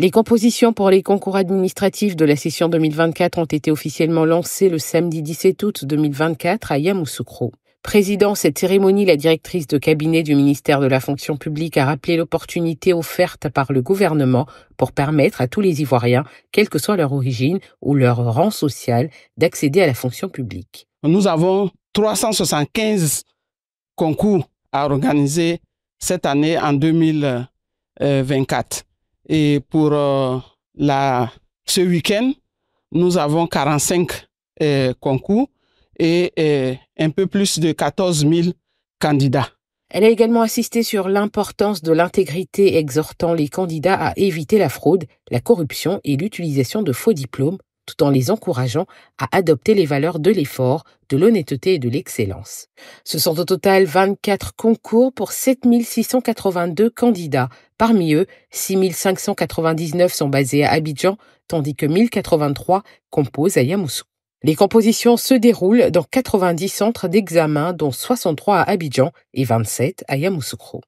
Les compositions pour les concours administratifs de la session 2024 ont été officiellement lancées le samedi 17 août 2024 à Yamoussoukro. Président cette cérémonie, la directrice de cabinet du ministère de la fonction publique a rappelé l'opportunité offerte par le gouvernement pour permettre à tous les Ivoiriens, quelle que soit leur origine ou leur rang social, d'accéder à la fonction publique. Nous avons 375 concours à organiser cette année en 2024. Et pour euh, la, ce week-end, nous avons 45 euh, concours et euh, un peu plus de 14 000 candidats. Elle a également insisté sur l'importance de l'intégrité, exhortant les candidats à éviter la fraude, la corruption et l'utilisation de faux diplômes tout en les encourageant à adopter les valeurs de l'effort, de l'honnêteté et de l'excellence. Ce sont au total 24 concours pour 7682 candidats. Parmi eux, 6599 sont basés à Abidjan, tandis que 1083 composent à Yamoussoukro. Les compositions se déroulent dans 90 centres d'examen, dont 63 à Abidjan et 27 à Yamoussoukro.